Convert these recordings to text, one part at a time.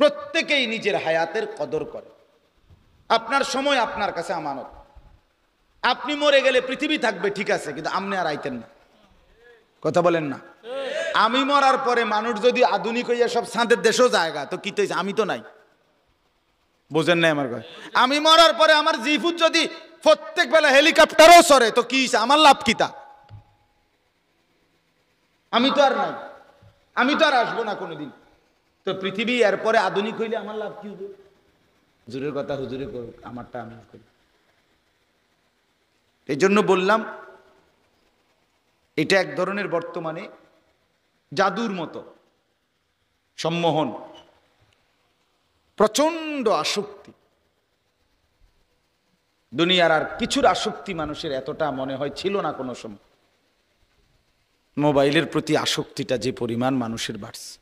প্রত্যেকেই নিজের হায়াতের কদর করে আপনার সময় আপনার কাছে আমানত আপনি মরে গেলে পৃথিবী থাকবে ঠিক আছে কিন্তু আপনি আর আইতেন না কথা বলেন না আমি মরার পরে মানুষ যদি আধুনিক হইয়া সব সাঁতের দেশও জায়গা তো কি আমি তো নাই বোঝেন নাই আমার কথা আমি মরার পরে আমার জিফুত যদি প্রত্যেক বেলা হেলিকপ্টারও সরে তো কি আমার লাভ কিতা আমি তো আর নাই আমি তো আর আসবো না কোনোদিন তো পৃথিবী এরপরে আধুনিক হইলে আমার লাভ কি হবে হুজুরের কথা হুজুরে করুক আমারটা আমি করি এই জন্য বললাম এটা এক ধরনের বর্তমানে জাদুর মতো সম্মোহন প্রচণ্ড আসক্তি দুনিয়ার আর কিছুর আসক্তি মানুষের এতটা মনে হয় ছিল না কোনো সময় মোবাইলের প্রতি আসক্তিটা যে পরিমাণ মানুষের বাড়ছে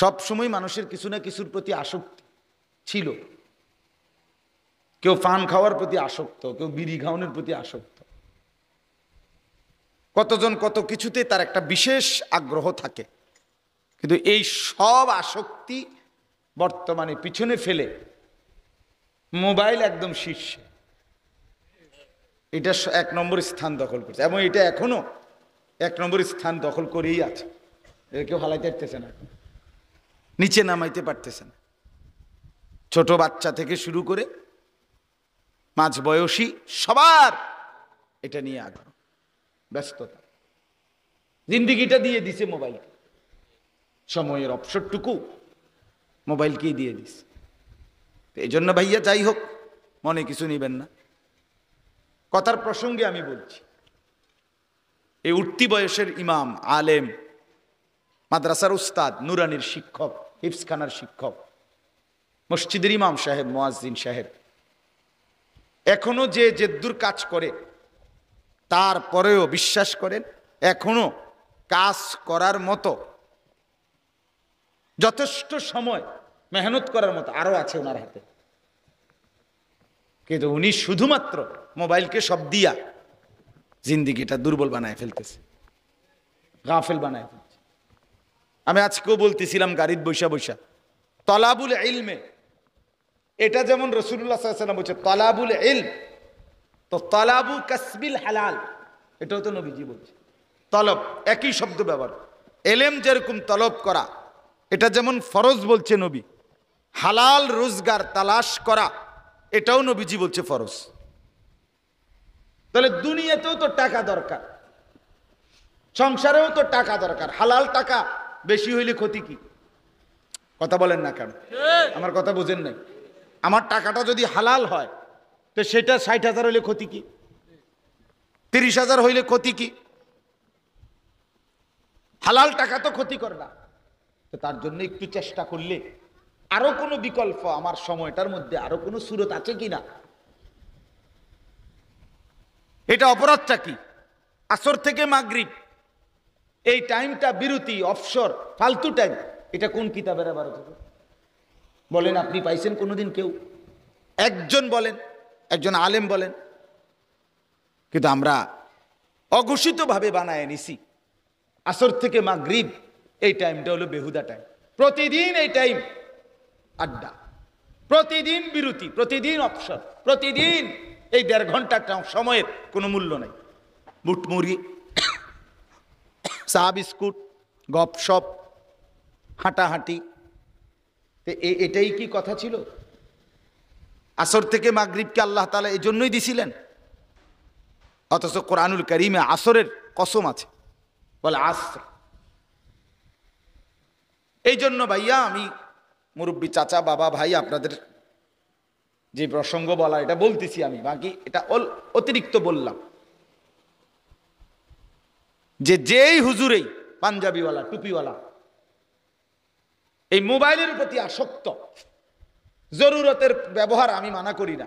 সব সময় মানুষের কিছু না কিছুর প্রতি আসক্তি ছিল কেউ ফান খাওয়ার প্রতি আসক্ত কেউ বিড়ি খাওয়ানোর প্রতি আসক্ত কতজন কত কিছুতে তার একটা বিশেষ আগ্রহ থাকে কিন্তু এই সব আসক্তি বর্তমানে পিছনে ফেলে মোবাইল একদম শীর্ষে এটা এক নম্বর স্থান দখল করছে এবং এটা এখনো এক নম্বর স্থান দখল করেই আছে এটা কেউ হালাইতে পারতেছে না এখন নিচে নামাইতে পারতেছে না ছোট বাচ্চা থেকে শুরু করে মাঝ বয়সী সবার এটা নিয়ে আগ্রহ ব্যস্ততা জিন্দিগিটা দিয়ে দিছে মোবাইল সময়ের অবসরটুকু মোবাইলকেই দিয়ে দিস এই জন্য ভাইয়া যাই হোক মনে কিছু নেবেন না কথার প্রসঙ্গে আমি বলছি এই উঠতি বয়সের ইমাম আলেম মাদ্রাসার উস্তাদ নুরানির শিক্ষক হিফসখানার শিক্ষক মসজিদের ইমাম সাহেব মোয়াজিন সাহেব এখনো যে জেদ্দুর কাজ করে তারপরেও বিশ্বাস করেন এখনো কাজ করার মতো যথেষ্ট সময় মেহনত করার মতো আরও আছে ওনার হাতে কিন্তু উনি শুধুমাত্র মোবাইলকে সব দিয়া জিন্দিগিটা দুর্বল বানায় ফেলতেছে গাফেল বানায় ফেলতে আমি আজকেও বলতেছিলাম গাড়ির বৈশা বৈশা তলাবুল ইলমে এটা যেমন রসুল্লাহ সাহসালাম বলছে তলাবুল ইল তো তলাবু কাসবিল হালাল এটাও তো নবীজি বলছে তলব একই শব্দ ব্যবহার এলেম যেরকম তলব করা এটা যেমন ফরজ বলছে নবী হালাল রোজগার তালাশ করা এটাও নবীজি বলছে ফরজ তাহলে দুনিয়াতেও তো টাকা দরকার সংসারেও তো টাকা দরকার হালাল টাকা বেশি হইলে ক্ষতি কি কথা বলেন না কেন আমার কথা বোঝেন নাই আমার টাকাটা যদি হালাল হয় তো সেটা ষাট হাজার হইলে ক্ষতি কি তিরিশ হাজার হইলে ক্ষতি কি হালাল টাকা তো ক্ষতি করে না তো তার জন্য একটু চেষ্টা করলে আরো কোনো বিকল্প আমার সময়টার মধ্যে আরো কোনো সুরত আছে কি না এটা অপরাধটা কি আসর থেকে মাগরিব এই টাইমটা বিরতি অবসর ফালতু টাইম এটা কোন কিতাবের আবার বলেন আপনি পাইছেন কোনোদিন কেউ একজন বলেন একজন আলেম বলেন কিন্তু আমরা অঘোষিতভাবে বানায় নিছি আসর থেকে গ্রীব এই টাইমটা হলো বেহুদা টাইম প্রতিদিন এই টাইম আড্ডা প্রতিদিন বিরতি প্রতিদিন অবসর প্রতিদিন এই দেড় ঘন্টার সময়ের কোনো মূল্য নাই মুটমুড়ি চা বিস্কুট গপসপ হাঁটাহাঁটি এটাই কি কথা ছিল আসর থেকে মাগরীবকে আল্লাহ তালা এই জন্যই দিছিলেন অথচ কোরআনুল করিমে আসরের কসম আছে বলে আসর এই জন্য ভাইয়া আমি মুরব্বী চাচা বাবা ভাই আপনাদের যে প্রসঙ্গ বলা এটা বলতেছি আমি বাকি এটা অতিরিক্ত বললাম যে যেই হুজুরেই পাঞ্জাবিওয়ালা টুপিওয়ালা এই মোবাইলের প্রতি আসক্ত জরুরতের ব্যবহার আমি মানা করি না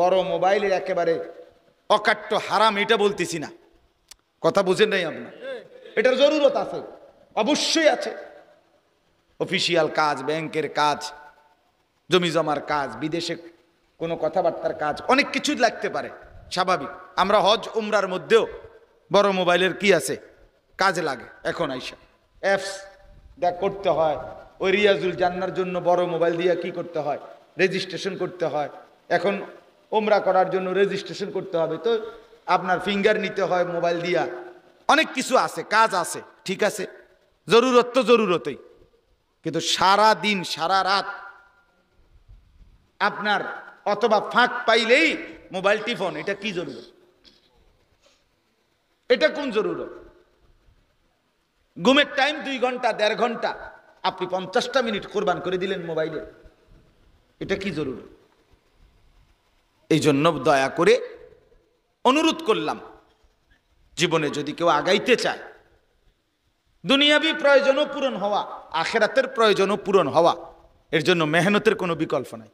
বড় মোবাইলের একেবারে অকাট্য হারাম এটা বলতেছি না কথা বুঝেন নাই আপনার এটার জরুরত আছে অবশ্যই আছে অফিসিয়াল কাজ ব্যাংকের কাজ জমি জমার কাজ বিদেশে কোনো কথাবার্তার কাজ অনেক কিছু লাগতে পারে স্বাভাবিক আমরা হজ উমরার মধ্যেও বড় মোবাইলের কি আছে কাজে লাগে এখন আইসা অ্যাপস দেখ করতে হয় ওই রিয়াজুল জান্নার জন্য বড় মোবাইল দিয়ে কি করতে হয় রেজিস্ট্রেশন করতে হয় এখন ওমরা করার জন্য রেজিস্ট্রেশন করতে হবে তো আপনার ফিঙ্গার নিতে হয় মোবাইল দিয়া অনেক কিছু আছে কাজ আছে ঠিক আছে জরুরত তো জরুরতই কিন্তু সারা দিন সারা রাত আপনার অথবা ফাঁক পাইলেই মোবাইলটি ফোন এটা কি জরুরি এটা কোন জরুরত ঘুমের টাইম দুই ঘন্টা দেড় ঘন্টা আপনি পঞ্চাশটা মিনিট কোরবান করে দিলেন মোবাইলে এটা কি জরুর এই জন্য দয়া করে অনুরোধ করলাম জীবনে যদি কেউ আগাইতে চায় দুনিয়াবি প্রয়োজনও পূরণ হওয়া আখেরাতের প্রয়োজনও পূরণ হওয়া এর জন্য মেহনতের কোনো বিকল্প নাই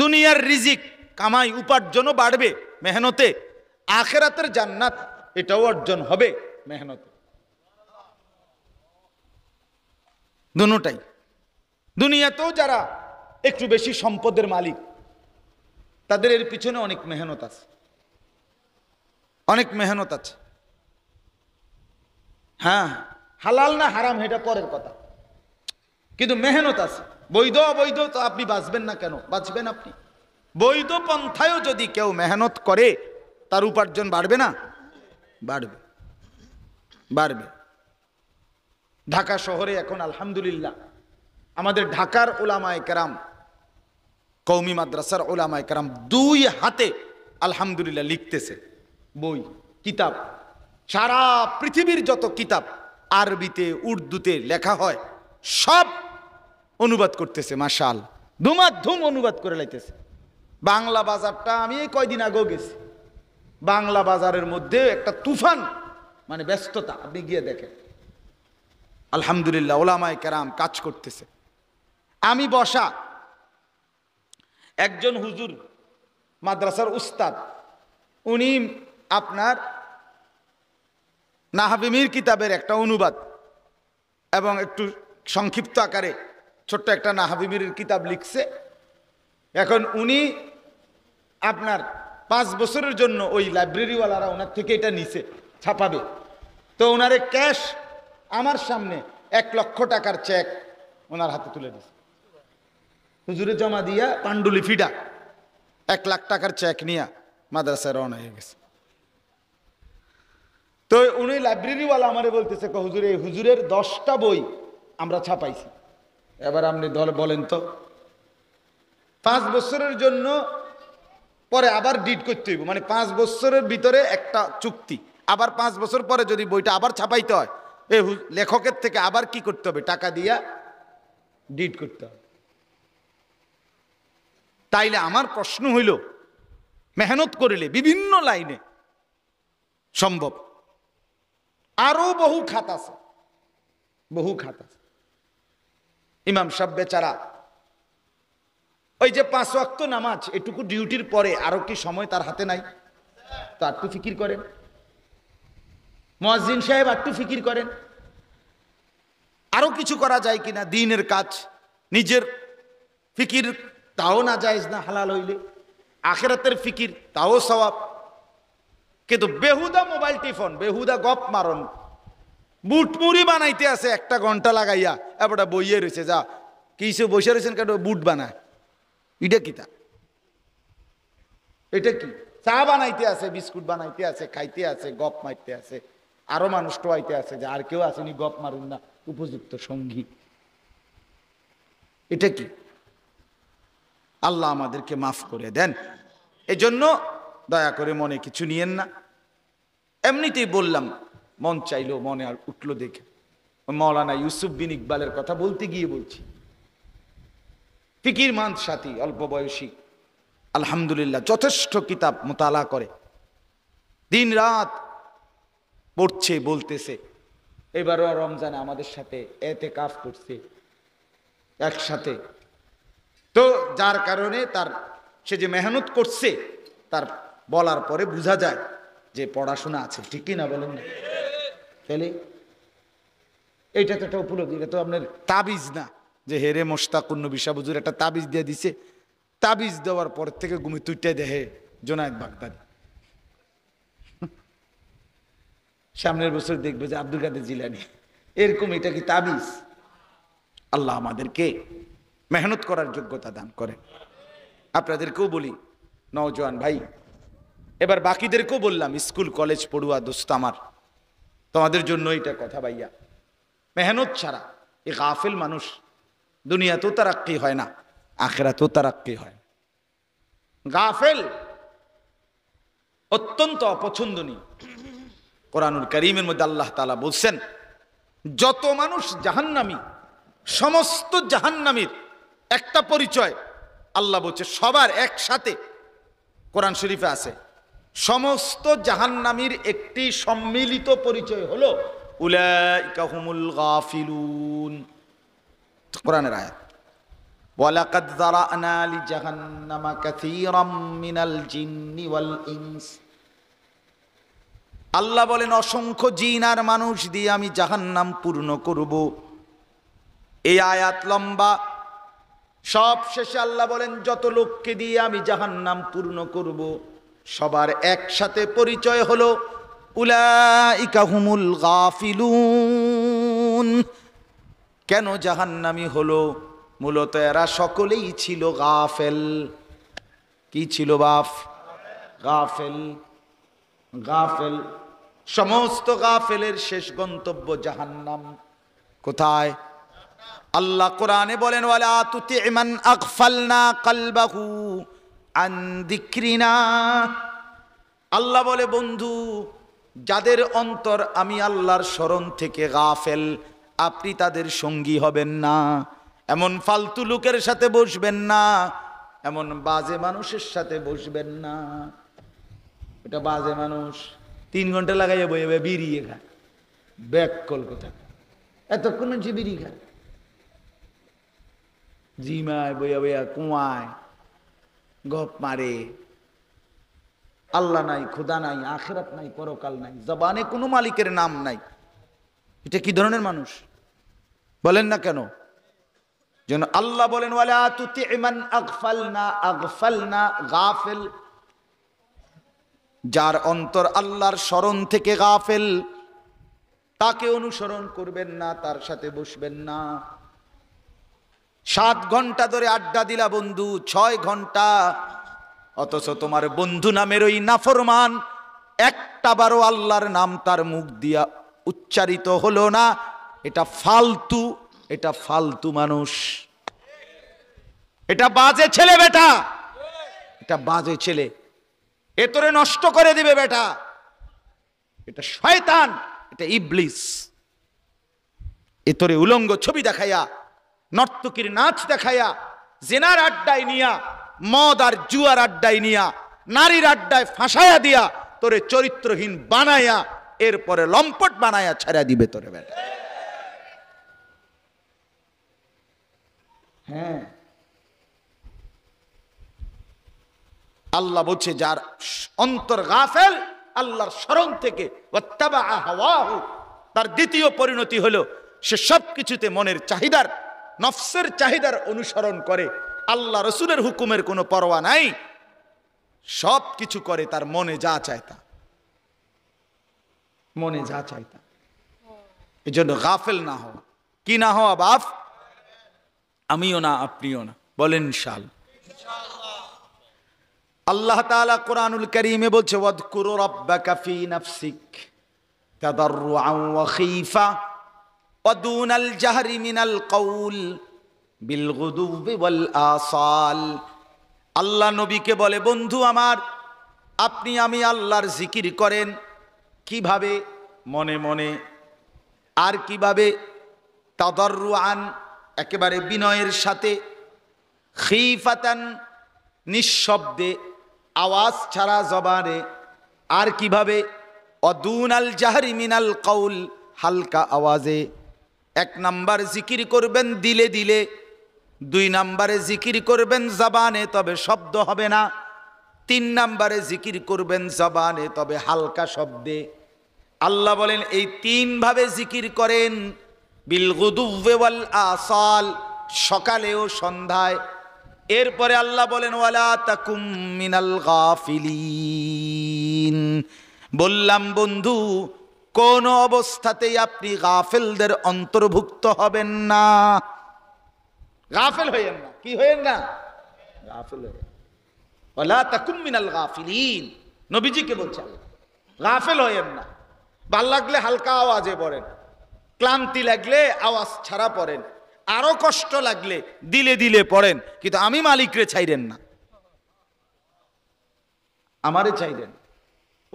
দুনিয়ার রিজিক কামাই উপার্জনও বাড়বে মেহনতে আখেরাতের জান্নাত এটাও অর্জন হবে মেহনত দুটাই দুনিয়াতেও যারা একটু বেশি সম্পদের মালিক তাদের এর পিছনে অনেক মেহনত আছে অনেক মেহনত আছে হ্যাঁ হালাল না হারাম এটা পরের কথা কিন্তু মেহনত আছে বৈধ অবৈধ তো আপনি বাঁচবেন না কেন বাঁচবেন আপনি বৈধ পন্থায়ও যদি কেউ মেহনত করে তার উপার্জন বাড়বে না বাড়বে বাড়বে ঢাকা শহরে এখন আলহামদুলিল্লাহ আমাদের ঢাকার ওলামায় কেরাম কৌমি মাদ্রাসার ওলামায় কেরাম দুই হাতে আলহামদুলিল্লাহ লিখতেছে বই কিতাব সারা পৃথিবীর যত কিতাব আরবিতে উর্দুতে লেখা হয় সব অনুবাদ করতেছে মাসাল ধুমাধুম অনুবাদ করে লাইতেছে বাংলা বাজারটা আমি এই কয়দিন আগেও গেছি বাংলা বাজারের মধ্যে একটা তুফান মানে ব্যস্ততা আপনি গিয়ে দেখেন আলহামদুলিল্লাহ ওলামায় কেরাম কাজ করতেছে আমি বসা একজন হুজুর মাদ্রাসার উস্তাদ উনি আপনার নাহাবিমির কিতাবের একটা অনুবাদ এবং একটু সংক্ষিপ্ত আকারে ছোট্ট একটা নাহাবিমির কিতাব লিখছে এখন উনি আপনার পাঁচ বছরের জন্য ওই লাইব্রেরিওয়ালারা ওনার থেকে এটা নিছে ছাপাবে তো ওনারে ক্যাশ আমার সামনে এক লক্ষ টাকার চেক ওনার হাতে তুলে দিছে হুজুরে জমা দিয়া পাণ্ডুলিপিটা এক লাখ টাকার চেক নিয়া মাদ্রাসায় রওনা হয়ে গেছে তো উনি লাইব্রেরিওয়ালা আমারে বলতেছে হুজুরে হুজুরের দশটা বই আমরা ছাপাইছি এবার আপনি বলেন তো পাঁচ বছরের জন্য পরে আবার ডিড করতে হইব মানে পাঁচ বছরের ভিতরে একটা চুক্তি আবার পাঁচ বছর পরে যদি বইটা আবার ছাপাইতে হয় এ লেখকের থেকে আবার কি করতে হবে টাকা দিয়া ডিড করতে হবে তাইলে আমার প্রশ্ন হইল মেহনত করিলে বিভিন্ন লাইনে সম্ভব আরও বহু খাত আছে বহু খাত আছে ইমাম সব বেচারা ওই যে পাঁচ অক্ত নামাজ এটুকু ডিউটির পরে আরো কি সময় তার হাতে নাই তো একটু ফিকির করেন মোয়াজিন সাহেব একটু ফিকির করেন আরো কিছু করা যায় কিনা দিনের কাজ নিজের ফিকির তাও না যায়জ না হালাল হইলে আখেরাতের ফিকির তাও সবাব কিন্তু বেহুদা মোবাইল টিফোন বেহুদা গপ মারন বুটমুড়ি বানাইতে আছে একটা ঘন্টা লাগাইয়া এবার বইয়ে রয়েছে যা কিছু বসে রয়েছেন কেন বুট বানায় এটা তা এটা কি চা বানাইতে আছে বিস্কুট বানাইতে আছে খাইতে আছে গপ মারতে আছে আরো মানুষ টোয়াইতে আছে যে আর কেউ আসেনি গপ মারুন না উপযুক্ত সঙ্গী এটা কি আল্লাহ আমাদেরকে মাফ করে দেন এজন্য দয়া করে মনে কিছু নিয়েন না এমনিতেই বললাম মন চাইলো মনে আর উঠলো দেখে মৌলানা ইউসুফ বিন ইকবালের কথা বলতে গিয়ে বলছি ফিকির মান সাথী অল্প বয়সী আলহামদুলিল্লাহ যথেষ্ট কিতাব মোতালা করে দিন রাত পড়ছে বলতেছে এবারও রমজানে আমাদের সাথে এতে কাফ করছে একসাথে তো যার কারণে তার সে যে মেহনত করছে তার বলার পরে বোঝা যায় যে পড়াশোনা আছে ঠিকই না বলেন না তাহলে এইটা তো একটা উপলব্ধি এটা তো আপনার তাবিজ না যে হেরে মোশতাকুর নবী সাহুজুর একটা তাবিজ দিয়ে দিছে তাবিজ দেওয়ার পর থেকে গুমি তুইটাই দেহে জোনায়দ বাগদাদি সামনের বছর দেখবে যে আব্দুল কাদের জিলানি এরকম এটা কি তাবিজ আল্লাহ আমাদেরকে মেহনত করার যোগ্যতা দান করেন আপনাদেরকেও বলি নওজোয়ান ভাই এবার বাকিদেরকেও বললাম স্কুল কলেজ পড়ুয়া দোস্ত আমার তোমাদের জন্য এটা কথা ভাইয়া মেহনত ছাড়া এ গাফেল মানুষ দুনিয়াতেও তারাক্কি হয় না আখেরাতেও তারাক্কি হয় গাফেল অত্যন্ত অপছন্দনীয় কোরআনুল করিমের মধ্যে আল্লাহ তালা বলছেন যত মানুষ জাহান্নামী সমস্ত জাহান্নামীর একটা পরিচয় আল্লাহ বলছে সবার একসাথে কোরআন শরীফে আছে সমস্ত জাহান্নামীর একটি সম্মিলিত পরিচয় হলো উলাইকাহুমুল গাফিলুন কোরআনের আয়াত ওয়ালাকাদ যারা'না লিজাহান্নামা কাসীরাম মিনাল জিন্নি ওয়াল ইনস আল্লাহ বলেন অসংখ্য জিন আর মানুষ দিয়ে আমি জাহান্নাম পূর্ণ করব এই আয়াত লম্বা সব শেষে আল্লাহ বলেন যত লোককে দিয়ে আমি জাহান্নাম পূর্ণ করব সবার একসাথে পরিচয় হলো উলাইকা হুমুল গাফিলুন কেন জাহান্নামি হলো মূলত এরা সকলেই ছিল গাফেল কি ছিল বাফ গাফেল গাফেল সমস্ত গাফেলের শেষ গন্তব্য জাহান্নাম কোথায় আল্লাহ কোরআনে বলেন ওয়ালা তুতি ইমান আকফালনা কালবাহু আন আল্লাহ বলে বন্ধু যাদের অন্তর আমি আল্লাহর স্মরণ থেকে গাফেল আপনি তাদের সঙ্গী হবেন না এমন ফালতু লোকের সাথে বসবেন না এমন বাজে মানুষের সাথে বসবেন না এটা বাজে মানুষ তিন ঘন্টা লাগাইয়া বইয়ে বিড়িয়ে খা ব্যাক কলকাতা এতক্ষণ হচ্ছে বিড়ি খা জিমায় বইয়া বইয়া কুয়ায় গপ মারে আল্লাহ নাই খুদা নাই আখেরাত নাই পরকাল নাই জবানে কোনো মালিকের নাম নাই এটা কি ধরনের মানুষ বলেন না কেন যেন আল্লাহ বলেন গাফেল যার অন্তর আল্লাহর স্মরণ থেকে গাফেল তাকে অনুসরণ করবেন না তার সাথে বসবেন না সাত ঘন্টা ধরে আড্ডা দিলা বন্ধু ছয় ঘন্টা অথচ তোমার বন্ধু নামের ওই নাফরমান একটা বারো আল্লাহর নাম তার মুখ দিয়া উচ্চারিত হলো না এটা ফালতু এটা ফালতু মানুষ এটা বাজে ছেলে বেটা এটা বাজে ছেলে এ তোরে নষ্ট করে দিবে বেটা এটা শয়তান এটা ইবলিস এ তোরে উলঙ্গ ছবি দেখাইয়া নর্তকীর নাচ দেখাইয়া জেনার আড্ডায় নিয়া মদ আর জুয়ার আড্ডায় নিয়া নারীর আড্ডায় ফাঁসায়া দিয়া তোরে চরিত্রহীন বানাইয়া এরপরে লম্পট বানায়া ছাড়া দিবে তোরে বেটা হ্যাঁ আল্লাহ বলছে যার অন্তর গাফেল আল্লাহর স্মরণ থেকে তার দ্বিতীয় পরিণতি হলো সে সব কিছুতে মনের চাহিদার নফসের চাহিদার অনুসরণ করে আল্লাহ রসুলের হুকুমের কোনো পরোয়া নাই সব কিছু করে তার মনে যা চায় তা মনে যা চাইতাম এই জন্য গাফেল না হওয়া কি না হওয়া বাফ আমিও না আপনিও না বলেন শাল আল্লাহ তালা কোরআনুল করিমে বলছে আল্লাহ নবীকে বলে বন্ধু আমার আপনি আমি আল্লাহর জিকির করেন কিভাবে মনে মনে আর কিভাবে আন একেবারে বিনয়ের সাথে খিফাতান নিঃশব্দে আওয়াজ ছাড়া জবানে আর কিভাবে অদুন আল জাহারি মিনাল কৌল হালকা আওয়াজে এক নাম্বার জিকির করবেন দিলে দিলে দুই নাম্বারে জিকির করবেন জবানে তবে শব্দ হবে না তিন নাম্বারে জিকির করবেন জবানে তবে হালকা শব্দে আল্লাহ বলেন এই তিনভাবে জিকির করেন বিলগুদুওয়াল আসাল সকালে ও সন্ধ্যায় এরপরে আল্লাহ বলেন ওয়ালা তাকুম মিনাল গাফিলিন বললাম বন্ধু কোন অবস্থাতেই আপনি গাফেলদের অন্তর্ভুক্ত হবেন না গাফেল হইয়েন না কি হইয়েন না গাফেল হইয়েন ওলা তাকুমিনাল গাফিলিন নবীজিকে বলছে গাফেল হয়েন না ভাল লাগলে হালকা আওয়াজে পড়েন ক্লান্তি লাগলে আওয়াজ ছাড়া পড়েন আরো কষ্ট লাগলে দিলে দিলে পড়েন কিন্তু আমি মালিকরে চাইলেন না আমারে চাইলেন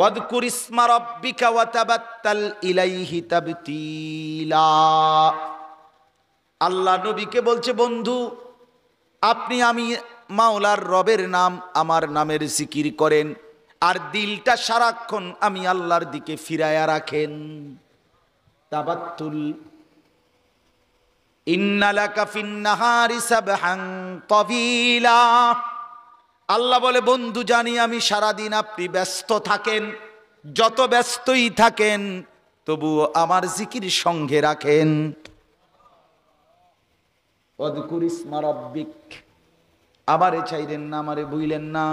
واذكر اسم ربك وتبتل إليه تبتيلا আল্লাহ নবীকে বলছে বন্ধু আপনি আমি মাওলার রবের নাম আমার নামের জিকির করেন আর দিলটা সারাক্ষণ আমি আল্লাহর দিকে ফিরাইয়া রাখেন তাবাত্তুল আল্লাহ বলে বন্ধু জানি আমি সারাদিন আপনি ব্যস্ত থাকেন যত ব্যস্তই থাকেন তবু আমার জিকির সঙ্গে রাখেন অদকুরিসমা আবারে চাইলেন না আমারে বুইলেন না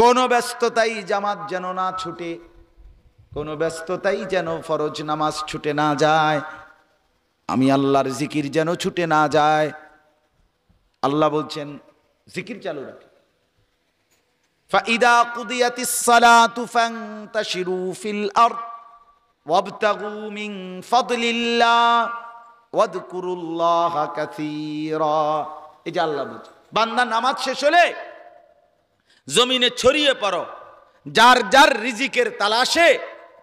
কোনো ব্যস্ততাই জামাত যেন না ছুটে কোনো ব্যস্ততাই যেন ফরজ নামাজ ছুটে না যায় আমি আল্লাহর জিকির যেন ছুটে না যায় আল্লাহ বলছেন জিকির চালু রাখে ফাইদা قضيت الصلاة فانتشروا في الأرض وابتغوا من فضل ফাদলিল্লাহ আল্লাহ বলছে বান্দা নামাজ শেষ হলে জমিনে ছড়িয়ে পড়ো যার যার রিজিকের তালাশে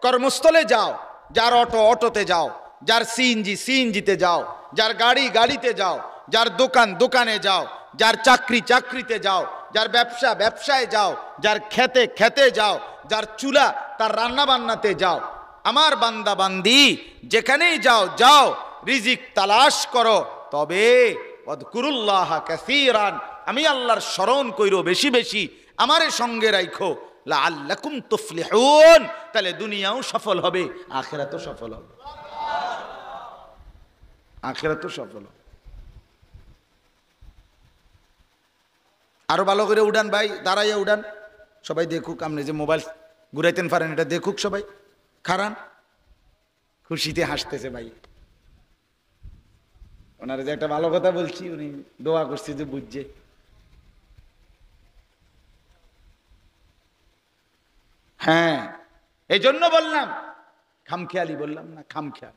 কর্মস্থলে যাও যার অটো অটোতে যাও যার সিএনজি সিএনজিতে যাও যার গাড়ি গাড়িতে যাও যার দোকান দোকানে যাও যার চাকরি চাকরিতে যাও যার ব্যবসা ব্যবসায় যাও যার খেতে খেতে যাও যার চুলা তার রান্না বান্নাতে যাও আমার বান্দা বান্দি যেখানেই যাও যাও রিজিক তালাশ করো তবে অদকুরুল্লাহ কাসিরান আমি আল্লাহর স্মরণ কইরো বেশি বেশি আমারে সঙ্গে রাইখো লা আল্লাকুম হন তাহলে দুনিয়াও সফল হবে তো সফল হবে তো সফল হবে আরো ভালো করে উড়ান ভাই দাঁড়াইয়া উড়ান সবাই দেখুক আপনি যে মোবাইল ঘুরাইতেন পারেন এটা দেখুক সবাই খারান খুশিতে হাসতেছে ভাই ওনারা যে একটা ভালো কথা বলছি উনি দোয়া করছি যে বুঝছে হ্যাঁ এই জন্য বললাম খামখেয়ালি বললাম না খামখেয়াল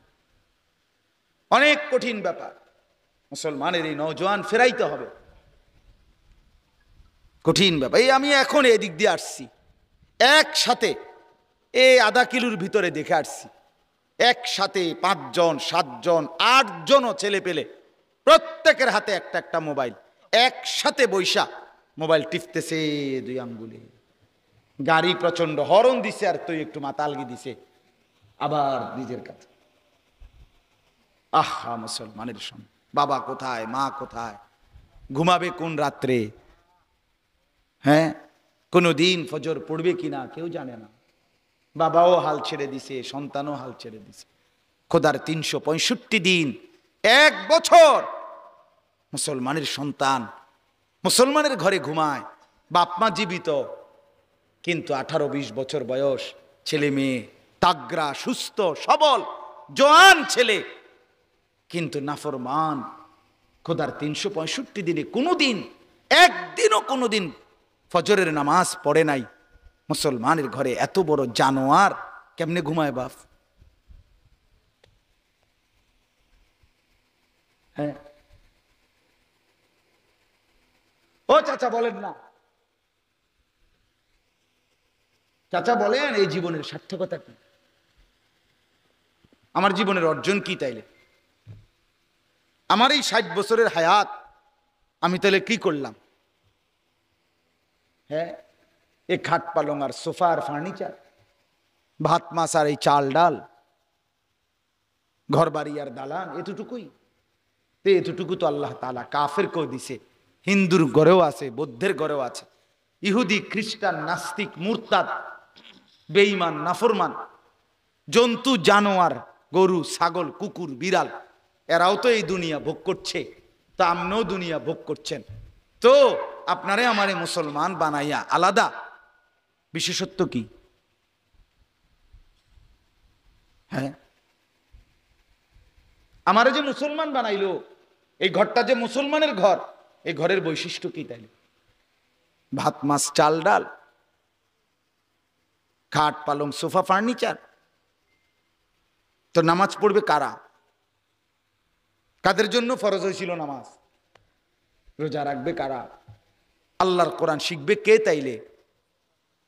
অনেক কঠিন ব্যাপার মুসলমানের এই নজওয়ান ফেরাইতে হবে কঠিন ব্যাপার এই আমি এখন এদিক দিয়ে আসছি একসাথে এ আধা কিলোর ভিতরে দেখে আসছি একসাথে পাঁচজন সাতজন আটজনও ছেলে পেলে প্রত্যেকের হাতে একটা একটা মোবাইল একসাথে বৈশা মোবাইল টিপতেছে দুই আঙ্গুলি গাড়ি প্রচন্ড হরণ দিছে আর তুই একটু মাতালগি দিছে আবার নিজের কাছে আহা মুসলমানের সঙ্গ বাবা কোথায় মা কোথায় ঘুমাবে কোন রাত্রে হ্যাঁ কোনো দিন ফজর পড়বে কি না কেউ জানে না বাবাও হাল ছেড়ে দিছে সন্তানও হাল ছেড়ে দিছে খোদার তিনশো দিন এক বছর মুসলমানের সন্তান মুসলমানের ঘরে ঘুমায় বাপমা জীবিত কিন্তু আঠারো বিশ বছর বয়স ছেলে মেয়ে তাগ্রা সুস্থ সবল জোয়ান ছেলে কিন্তু নাফরমান খোদার তিনশো পঁয়ষট্টি দিনে কোনো দিন একদিনও কোনো দিন ফজরের নামাজ পড়ে নাই মুসলমানের ঘরে এত বড় জানোয়ার কেমনে ঘুমায় বাপ হ্যাঁ ও চাচা বলেন না চাচা বলেন এই জীবনের সার্থকতা কি আমার জীবনের অর্জন কি তাইলে আমার এই ষাট বছরের হায়াত আমি তাহলে কি করলাম হ্যাঁ এ খাট পালং আর সোফা আর ফার্নিচার ভাত মাছ আর এই চাল ডাল ঘর বাড়ি আর দালান এতটুকুই তো এতটুকু তো আল্লাহ তালা কেউ দিছে হিন্দুর ঘরেও আছে বৌদ্ধের ঘরেও আছে ইহুদি খ্রিস্টান নাস্তিক মূর্তাদ বেঈমান নাফরমান জন্তু জানোয়ার গরু ছাগল কুকুর বিড়াল এরাও তো এই দুনিয়া ভোগ করছে তা আমনেও দুনিয়া ভোগ করছেন তো আপনারে আমারে মুসলমান বানাইয়া আলাদা বিশেষত্ব কি হ্যাঁ আমারে যে মুসলমান বানাইলো এই ঘরটা যে মুসলমানের ঘর এ ঘরের বৈশিষ্ট্য কি তাইলে ভাত মাছ চাল ডাল খাট পালং সোফা ফার্নিচার তো নামাজ পড়বে কারা কাদের জন্য ফরজ হয়েছিল নামাজ রোজা রাখবে কারা আল্লাহর কোরআন শিখবে কে তাইলে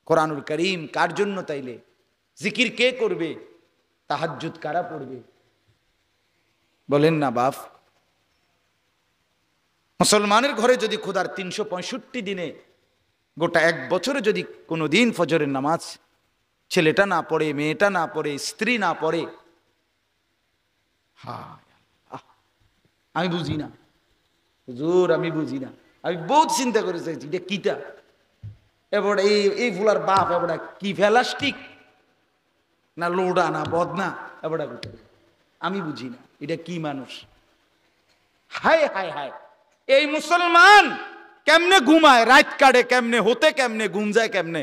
কোরআনুর করিম কার জন্য তাইলে জিকির কে করবে তাহাজুত কারা পড়বে বলেন না বাফ মুসলমানের ঘরে যদি খোদার তিনশো পঁয়ষট্টি দিনে গোটা এক বছরে যদি কোনো দিন ফজরের নামাজ ছেলেটা না পড়ে মেয়েটা না পড়ে স্ত্রী না পড়ে হা আমি বুঝি না জোর আমি বুঝি না আমি বহুত চিন্তা করে চাইছি এটা কিটা এবার এই এই ফুলার বাপ এবার কি ফেলাস্টিক না লোডা না বদনা এবার আমি বুঝি না এটা কি মানুষ হায় হায় হায় এই মুসলমান কেমনে ঘুমায় রাত কাটে কেমনে হতে কেমনে ঘুম যায় কেমনে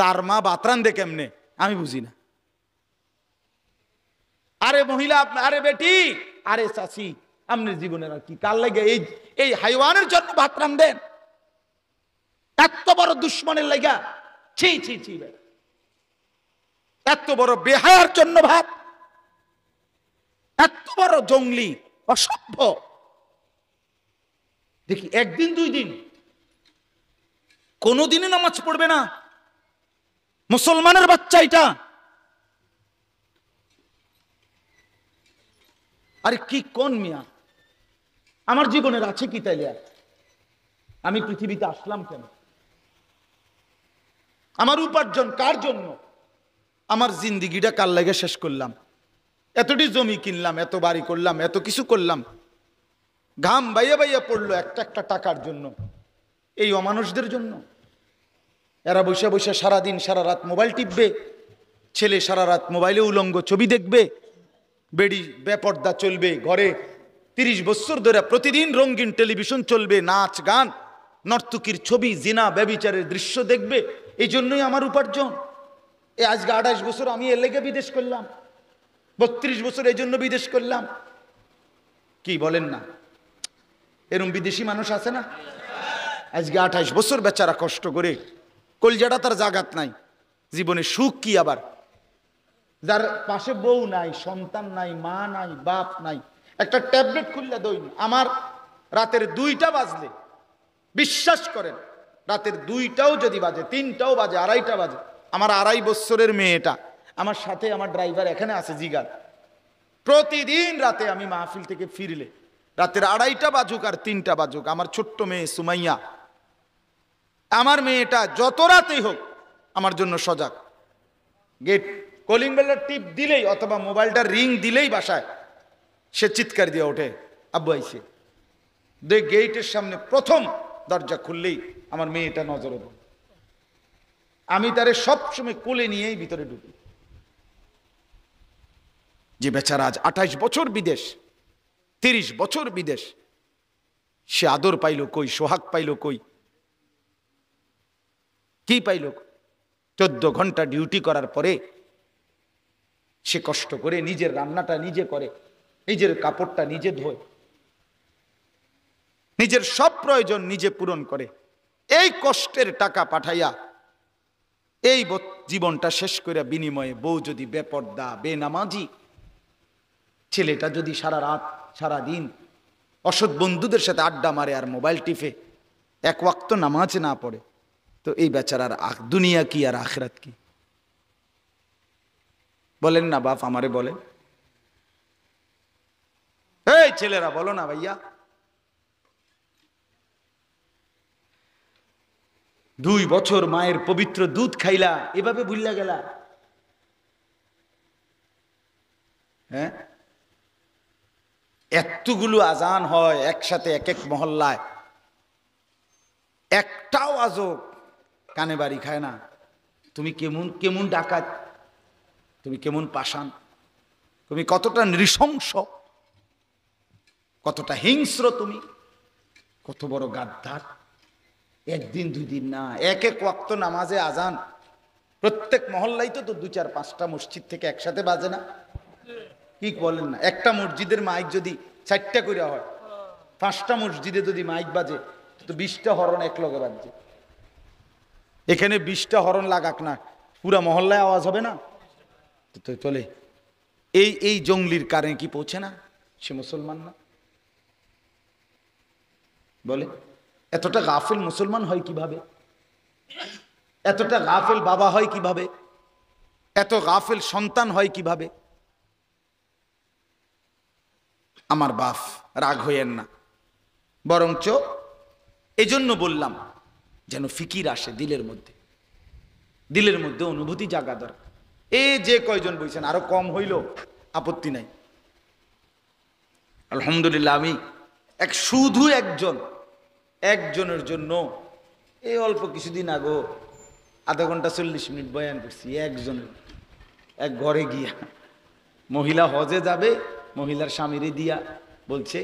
তার মা বাতরান দে কেমনে আমি বুঝি না আরে মহিলা আরে বেটি আরে চাষি আপনার জীবনের আর কি কার লাগে এই এই হাইওয়ানের জন্য বাতরান দেন এত বড় দুশ্মনের লেগা ছি ছি ছি এত বড় বেহায়ার জন্য ভাব এত বড় জঙ্গলি অসভ্য দেখি একদিন দুই দিন কোনো দিনে নামাজ পড়বে না মুসলমানের বাচ্চা এটা আরে কি কোন মিয়া আমার জীবনের আছে কি তাইলে আমি পৃথিবীতে আসলাম কেন আমার উপার্জন কার জন্য আমার জিন্দিগিটা কার লাগে শেষ করলাম এতটি জমি কিনলাম এত বাড়ি করলাম এত কিছু করলাম ঘাম বাইয়ে বাইয়ে পড়লো একটা একটা টাকার জন্য এই অমানুষদের জন্য এরা বসে বসে সারাদিন সারা রাত মোবাইল টিপবে ছেলে সারা রাত মোবাইলে উলঙ্গ ছবি দেখবে বেড়ি বেপর্দা চলবে ঘরে তিরিশ বছর ধরে প্রতিদিন রঙিন টেলিভিশন চলবে নাচ গান নর্তকীর ছবি জিনা ব্যবিচারের দৃশ্য দেখবে এই জন্যই আমার উপার্জন এ আজকে আঠাশ বছর আমি এর লেগে বিদেশ করলাম বত্রিশ বছর এই জন্য বিদেশ করলাম কি বলেন না এরম বিদেশি মানুষ আছে না আজকে আঠাইশ বছর বেচারা কষ্ট করে কলজাটা তার জাগাত নাই জীবনে সুখ কি আবার যার পাশে বউ নাই সন্তান নাই মা নাই বাপ নাই একটা ট্যাবলেট খুললে দইন আমার রাতের দুইটা বাজলে বিশ্বাস করেন রাতের দুইটাও যদি বাজে তিনটাও বাজে আড়াইটা বাজে আমার আড়াই বছরের মেয়েটা আমার সাথে আমার ড্রাইভার এখানে আছে জিগার প্রতিদিন রাতে আমি মাহফিল থেকে ফিরলে রাতের আড়াইটা বাজুক আর তিনটা বাজুক আমার ছোট্ট মেয়ে সুমাইয়া আমার মেয়েটা যত রাতেই হোক আমার জন্য সজাগ গেট কলিং বেলটা টিপ দিলেই অথবা মোবাইলটা রিং দিলেই বাসায় সে চিৎকার দিয়ে ওঠে আব্বু আইসে দে গেটের সামনে প্রথম দরজা খুললেই আমার মেয়েটা নজর দেব আমি তারে সবসময় কোলে নিয়েই ভিতরে ঢুকি যে বেচারা আজ আঠাইশ বছর বিদেশ তিরিশ বছর বিদেশ সে আদর পাইল কই সোহাগ পাইল কই কি পাইল চোদ্দ ঘন্টা ডিউটি করার পরে সে কষ্ট করে নিজের রান্নাটা নিজে করে নিজের কাপড়টা নিজে ধোয় নিজের সব প্রয়োজন নিজে পূরণ করে এই কষ্টের টাকা পাঠাইয়া এই জীবনটা শেষ করে বিনিময়ে বউ যদি বেপর্দা বেনামাজি ছেলেটা যদি সারা রাত সারা দিন অসৎ বন্ধুদের সাথে আড্ডা মারে আর মোবাইল টিপে এক ওয়াক্ত নামাজ না পড়ে তো এই বেচারার আখ দুনিয়া কি আর আখরাত কি বলেন না বাপ আমারে বলে এই ছেলেরা বলো না ভাইয়া দুই বছর মায়ের পবিত্র দুধ খাইলা এভাবে ভুললা গেলা হ্যাঁ এতগুলো আজান হয় একসাথে এক এক মহল্লায় একটাও আজব কানে বাড়ি খায় না তুমি কেমন কেমন ডাকাত তুমি কেমন পাশান তুমি কতটা নৃশংস কতটা হিংস্র তুমি কত বড় গাদ্দার একদিন দুই দিন না এক এক ওয়াক্ত নামাজে আজান প্রত্যেক মহল্লাই তো তো দু চার পাঁচটা মসজিদ থেকে একসাথে বাজে না কি বলেন না একটা মসজিদের মাইক যদি চারটা করে হয় পাঁচটা মসজিদে যদি মাইক বাজে তো বিশটা হরণ এক লগে বাজছে এখানে বিশটা হরণ লাগাক না পুরা মহল্লায় আওয়াজ হবে না তো চলে এই এই জঙ্গলির কারণে কি পৌঁছে না সে মুসলমান না বলে এতটা গাফেল মুসলমান হয় কিভাবে এতটা গাফেল বাবা হয় কিভাবে এত গাফেল সন্তান হয় কিভাবে আমার বাপ রাগ হইয়েন না বরঞ্চ এজন্য বললাম যেন ফিকির আসে দিলের মধ্যে দিলের মধ্যে অনুভূতি জাগা দরকার এ যে কয়জন বইছেন আরো কম হইল আপত্তি নাই আলহামদুলিল্লাহ আমি এক শুধু একজন একজনের জন্য এই অল্প কিছুদিন আগো আধা ঘন্টা চল্লিশ মিনিট বয়ান করছি একজনের এক ঘরে গিয়া মহিলা হজে যাবে মহিলার স্বামীরে দিয়া বলছে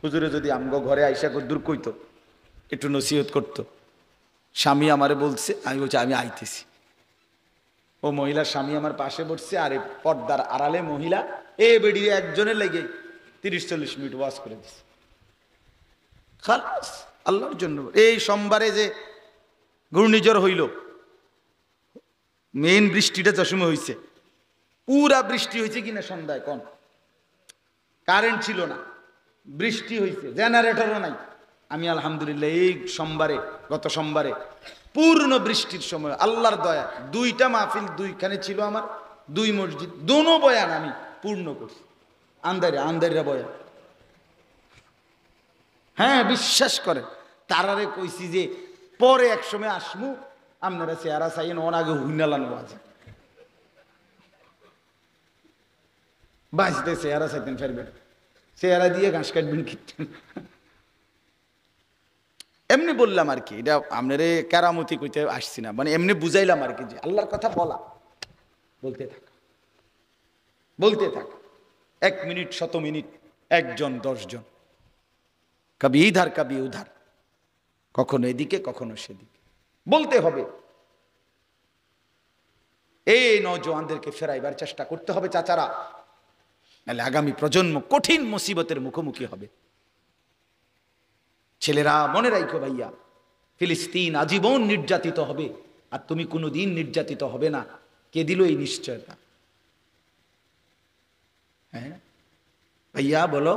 হুজুরে যদি আমগো ঘরে আইসা দূর কইতো একটু নসিহত করত স্বামী আমারে বলছে আমি বলছি আমি আইতেছি ও মহিলার স্বামী আমার পাশে বসছে আরে পর্দার আড়ালে মহিলা এ বেড়িয়ে একজনের লেগে তিরিশ চল্লিশ মিনিট ওয়াশ করে দিচ্ছে খালাস আল্লাহর জন্য এই সোমবারে যে ঘূর্ণিঝড় হইল মেন বৃষ্টিটা চশমে হয়েছে পুরা বৃষ্টি হয়েছে কিনা সন্ধ্যায় কন কারেন্ট ছিল না বৃষ্টি হয়েছে জেনারেটরও নাই আমি আলহামদুলিল্লাহ এই সোমবারে গত সোমবারে পূর্ণ বৃষ্টির সময় আল্লাহর দয়া দুইটা মাহফিল দুইখানে ছিল আমার দুই মসজিদ দুনো বয়ান আমি পূর্ণ করছি আন্দারে আন্দারিরা বয়ান হ্যাঁ বিশ্বাস করে তারারে কইছি যে পরে এক সময় আসমু আপনারা চেহারা চাইন অনাগে আগে হুইনালানো আছে বাঁচতে চেহারা চাইতেন ফেরবেন চেহারা দিয়ে ঘাস কাটবেন কিনতেন এমনি বললাম আর কি এটা আপনার এই কেরামতি কইতে আসছি না মানে এমনি বুঝাইলাম আর কি যে আল্লাহর কথা বলা বলতে থাক বলতে থাক এক মিনিট শত মিনিট একজন দশজন কবি ইধার কবি উধার কখনো এদিকে কখনো সেদিকে বলতে হবে এই নজওয়ানদেরকে ফেরাইবার চেষ্টা করতে হবে চাচারা নাহলে আগামী প্রজন্ম কঠিন মুসিবতের মুখোমুখি হবে ছেলেরা মনে রাখো ভাইয়া ফিলিস্তিন আজীবন নির্যাতিত হবে আর তুমি কোনো দিন নির্যাতিত হবে না কে দিল এই নিশ্চয়তা হ্যাঁ ভাইয়া বলো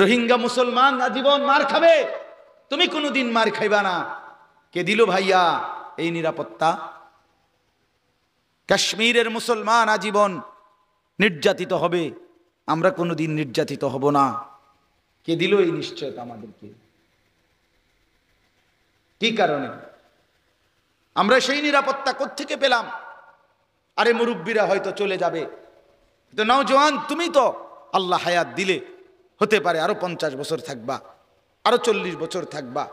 রোহিঙ্গা মুসলমান আজীবন মার খাবে তুমি কোনো দিন মার খাইবা না কে দিল ভাইয়া এই নিরাপত্তা কাশ্মীরের মুসলমান আজীবন নির্যাতিত হবে আমরা কোনো দিন নির্যাতিত হব না কে দিল এই নিশ্চয়তা আমাদেরকে কি কারণে আমরা সেই নিরাপত্তা থেকে পেলাম আরে মুরব্বীরা হয়তো চলে যাবে তো নওজোয়ান তুমি তো আল্লাহ হায়াত দিলে হতে পারে আরো পঞ্চাশ বছর থাকবা আরো চল্লিশ বছর থাকবা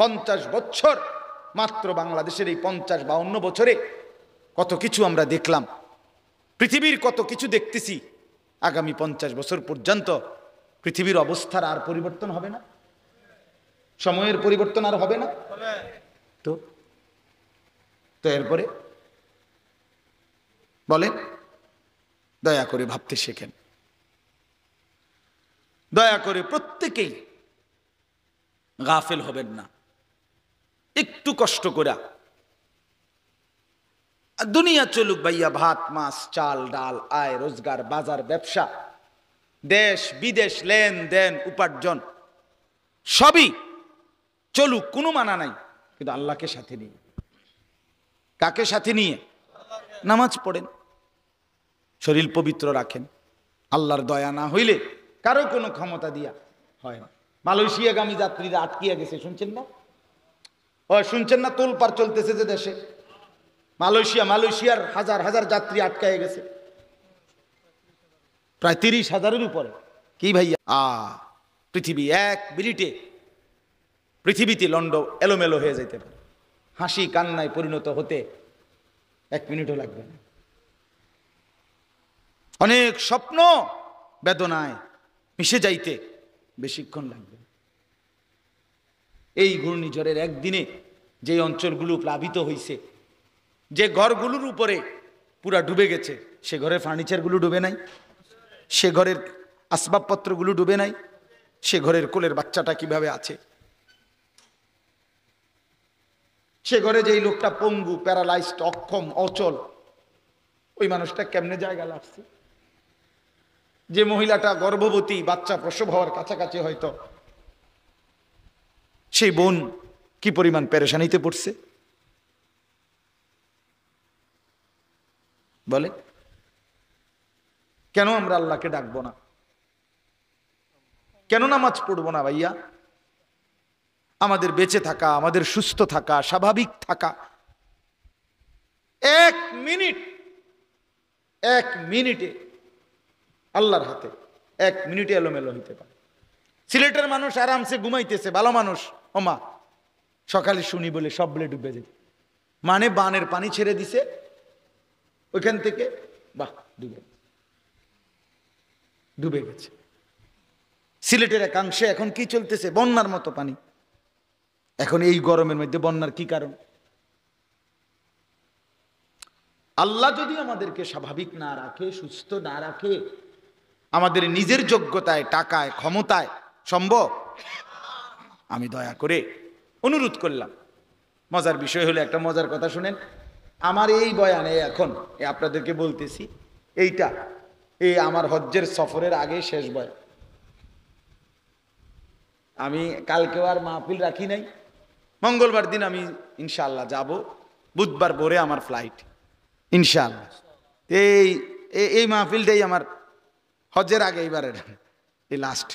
পঞ্চাশ বছর মাত্র বাংলাদেশের এই পঞ্চাশ বাউন্ন বছরে কত কিছু আমরা দেখলাম পৃথিবীর কত কিছু দেখতেছি আগামী পঞ্চাশ বছর পর্যন্ত পৃথিবীর অবস্থার আর পরিবর্তন হবে না সময়ের পরিবর্তন আর হবে না তো তো এরপরে বলেন দয়া করে ভাবতে শেখেন দয়া করে প্রত্যেকেই গাফেল হবেন না একটু কষ্ট করা দুনিয়া চলুক ভাইয়া ভাত মাছ চাল ডাল আয় রোজগার বাজার ব্যবসা দেশ বিদেশ লেনদেন উপার্জন সবই চলুক কোনো মানা নাই কিন্তু আল্লাহকে সাথে নিয়ে কাকে সাথে নিয়ে নামাজ পড়েন শরীর পবিত্র রাখেন আল্লাহর দয়া না হইলে কারো কোনো ক্ষমতা দিয়া হয় না মালয়েশিয়াগামী যাত্রীরা আটকিয়া গেছে শুনছেন না ও শুনছেন না পার চলতেছে যে দেশে মালয়েশিয়া মালয়েশিয়ার হাজার হাজার যাত্রী আটকায় গেছে প্রায় তিরিশ হাজারের উপরে কি ভাইয়া আ পৃথিবী এক মিনিটে পৃথিবীতে লন্ড এলোমেলো হয়ে যেতে পারে হাসি কান্নায় পরিণত হতে এক মিনিটও লাগবে না অনেক স্বপ্ন বেদনায় মিশে যাইতে বেশিক্ষণ লাগবে এই ঘূর্ণিঝড়ের একদিনে যে অঞ্চলগুলো প্লাবিত হয়েছে যে ঘরগুলোর উপরে পুরা ডুবে গেছে সে ঘরের ফার্নিচারগুলো ডুবে নাই সে ঘরের আসবাবপত্রগুলো ডুবে নাই সে ঘরের কোলের বাচ্চাটা কিভাবে আছে সে ঘরে যেই লোকটা পঙ্গু প্যারালাইজড অক্ষম অচল ওই মানুষটা কেমনে জায়গা লাগছে যে মহিলাটা গর্ভবতী বাচ্চা প্রসব হওয়ার কাছাকাছি হয়তো সেই বোন কি পরিমাণ প্যারেশানিতে পড়ছে বলে কেন আমরা আল্লাহকে ডাকবো না কেন নামাজ পড়বো না ভাইয়া আমাদের বেঁচে থাকা আমাদের সুস্থ থাকা স্বাভাবিক থাকা এক মিনিট এক মিনিটে আল্লাহর হাতে এক মিনিটে এলোমেলো হইতে পারে সিলেটের মানুষ আরামসে ঘুমাইতেছে ভালো মানুষ ওমা সকালে শুনি বলে সব বলে ডুবে যেত মানে বানের পানি ছেড়ে দিছে ওইখান থেকে বাহ ডুবে ডুবে গেছে সিলেটের একাংশে এখন কি চলতেছে বন্যার মতো পানি এখন এই গরমের মধ্যে বন্যার কি কারণ আল্লাহ যদি আমাদেরকে স্বাভাবিক না রাখে সুস্থ না রাখে আমাদের নিজের যোগ্যতায় টাকায় ক্ষমতায় সম্ভব আমি দয়া করে অনুরোধ করলাম মজার বিষয় হলো একটা মজার কথা শুনেন আমার এই বয়ানে এখন আপনাদেরকে বলতেছি এইটা এই আমার হজ্জের সফরের আগে শেষ বয়ান আমি কালকেও আর মাহফিল রাখি নাই মঙ্গলবার দিন আমি ইনশাল্লাহ যাব বুধবার ভোরে আমার ফ্লাইট ইনশাল্লাহ এই এই মাহফিলটাই আমার হজ্জের আগে এইবারের এই লাস্ট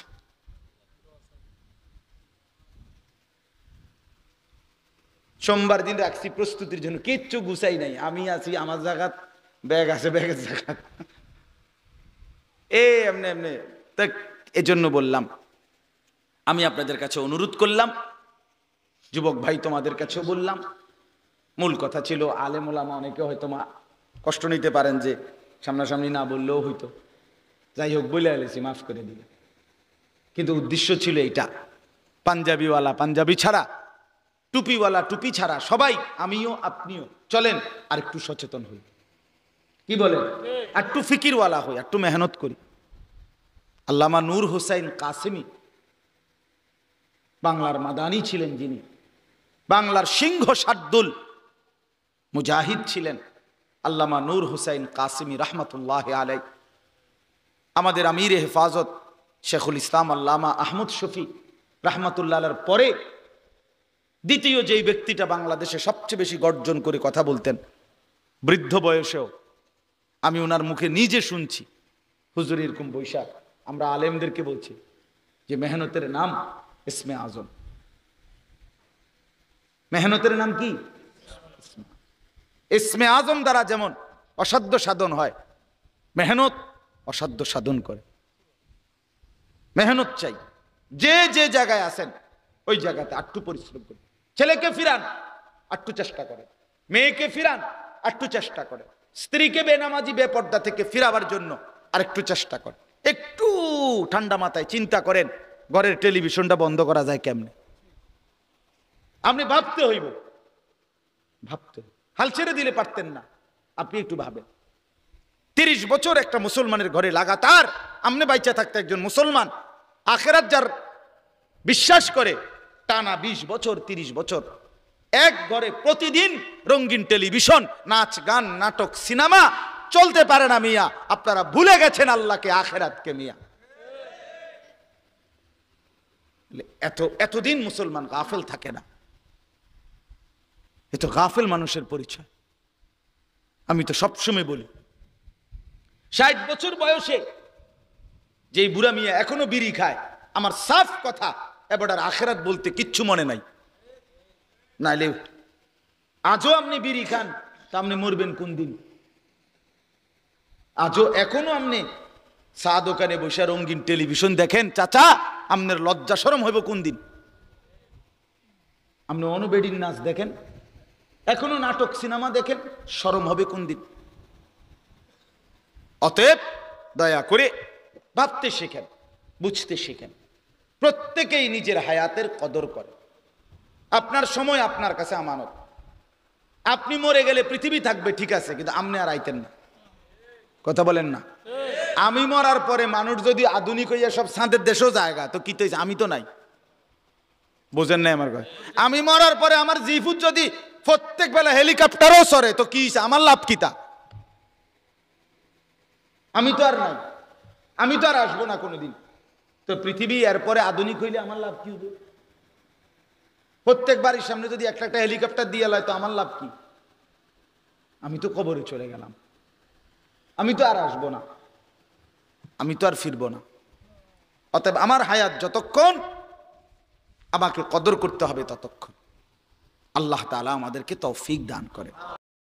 সোমবার দিন রাখছি প্রস্তুতির জন্য কিচ্ছু গুছাই নাই আমি আছি আমার জায়গাত ব্যাগ আছে ব্যাগের জায়গাত এ এমনি এমনি তা এজন্য বললাম আমি আপনাদের কাছে অনুরোধ করলাম যুবক ভাই তোমাদের কাছেও বললাম মূল কথা ছিল আলেম ওলামা অনেকে হয়তো মা কষ্ট নিতে পারেন যে সামনাসামনি না বললেও হইতো যাই হোক বলে এলেছি মাফ করে দিলে কিন্তু উদ্দেশ্য ছিল এটা পাঞ্জাবিওয়ালা পাঞ্জাবি ছাড়া টুপিওয়ালা টুপি ছাড়া সবাই আমিও আপনিও চলেন আর একটু সচেতন হই কি বলেন একটু ফিকিরওয়ালা হই একটু মেহনত করি আল্লামা নূর হোসাইন কাসেমি বাংলার মাদানি ছিলেন যিনি বাংলার সিংহ সাদ্দুল মুজাহিদ ছিলেন আল্লামা নূর হুসাইন কাসেমি রহমতুল্লাহ আলাই আমাদের আমির হেফাজত শেখুল ইসলাম আল্লামা আহমদ শফি রহমতুল্লাহ পরে দ্বিতীয় যেই ব্যক্তিটা বাংলাদেশে সবচেয়ে বেশি গর্জন করে কথা বলতেন বৃদ্ধ বয়সেও আমি ওনার মুখে নিজে শুনছি হুজুর এরকম বৈশাখ আমরা আলেমদেরকে বলছি যে মেহনতের নাম ইসমে আজম মেহনতের নাম কি ইসমে আজম দ্বারা যেমন অসাধ্য সাধন হয় মেহনত অসাধ্য সাধন করে মেহনত চাই যে যে জায়গায় আছেন ওই জায়গাতে আটটু পরিশ্রম করি ছেলেকে ফিরান আটটু চেষ্টা করে মেয়েকে ফিরান আটটু চেষ্টা করে স্ত্রীকে বেনামাজি বেপর্দা থেকে ফিরাবার জন্য আরেকটু চেষ্টা করে একটু ঠান্ডা মাথায় চিন্তা করেন ঘরের টেলিভিশনটা বন্ধ করা যায় কেমনে আপনি ভাবতে হইব ভাবতে হাল ছেড়ে দিলে পারতেন না আপনি একটু ভাবেন তিরিশ বছর একটা মুসলমানের ঘরে লাগাতার আমনে বাইচা থাকতে একজন মুসলমান আখেরাত যার বিশ্বাস করে টানা ২০ বছর ৩০ বছর এক ঘরে প্রতিদিন রঙ্গিন টেলিভিশন নাচ গান নাটক সিনেমা চলতে পারে না মিয়া আপনারা ভুলে গেছেন আল্লাহকে আখেরাতকে মিয়া এত এতদিন মুসলমান গাফেল থাকে না এ তো গাফেল মানুষের পরিচয় আমি তো সবসময় বলি ষাট বছর বয়সে যেই বুড়া মিয়া এখনো বিড়ি খায় আমার সাফ কথা এবার আখেরাত বলতে কিচ্ছু মনে নাই নাইলে আজও আপনি বিড়ি খান তা আপনি মরবেন কোন দিন আজও এখনো আপনি চা দোকানে বসে রঙিন টেলিভিশন দেখেন চাচা আপনার লজ্জা সরম হইব কোন দিন আপনি অনুবেডির নাচ দেখেন এখনো নাটক সিনেমা দেখেন সরম হবে কোন দিন অতএব দয়া করে ভাবতে শেখেন বুঝতে শেখেন প্রত্যেকেই নিজের হায়াতের কদর করে আপনার সময় আপনার কাছে আমানত আপনি মরে গেলে পৃথিবী থাকবে ঠিক আছে কিন্তু আপনি আর আইতেন না কথা বলেন না আমি মরার পরে মানুষ যদি আধুনিক হইয়া সব সাঁদের দেশেও জায়গা তো কি তো আমি তো নাই বোঝেন নাই আমার কথা আমি মরার পরে আমার জিফু যদি প্রত্যেক বেলা হেলিকপ্টারও সরে তো কি আমার লাভ কিতা আমি তো আর নাই আমি তো আর আসবো না কোনোদিন তো পৃথিবী এরপরে আধুনিক হইলে আমার লাভ কি হবে প্রত্যেক বাড়ির সামনে যদি একটা একটা হেলিকপ্টার দিয়ে লয় তো আমার লাভ কি আমি তো কবরে চলে গেলাম আমি তো আর আসবো না আমি তো আর ফিরবো না অতএব আমার হায়াত যতক্ষণ আমাকে কদর করতে হবে ততক্ষণ আল্লাহ তালা আমাদেরকে তৌফিক দান করে